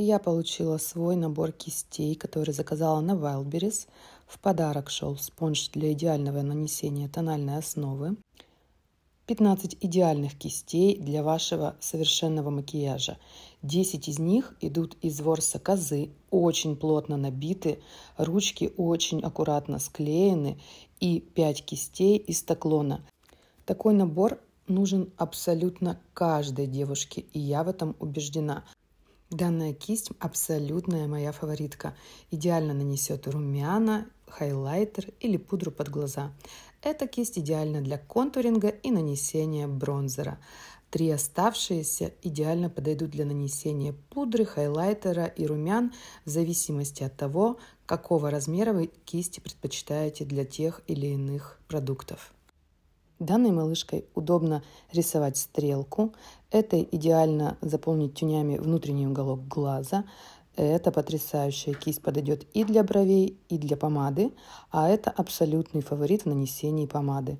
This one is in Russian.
я получила свой набор кистей, который заказала на Wildberries. В подарок шел спонж для идеального нанесения тональной основы. 15 идеальных кистей для вашего совершенного макияжа. 10 из них идут из ворса козы, очень плотно набиты, ручки очень аккуратно склеены и 5 кистей из таклона. Такой набор нужен абсолютно каждой девушке, и я в этом убеждена. Данная кисть абсолютная моя фаворитка. Идеально нанесет румяна, хайлайтер или пудру под глаза. Эта кисть идеальна для контуринга и нанесения бронзера. Три оставшиеся идеально подойдут для нанесения пудры, хайлайтера и румян в зависимости от того, какого размера вы кисти предпочитаете для тех или иных продуктов. Данной малышкой удобно рисовать стрелку. Это идеально заполнить тюнями внутренний уголок глаза. Эта потрясающая кисть подойдет и для бровей, и для помады, а это абсолютный фаворит в нанесении помады.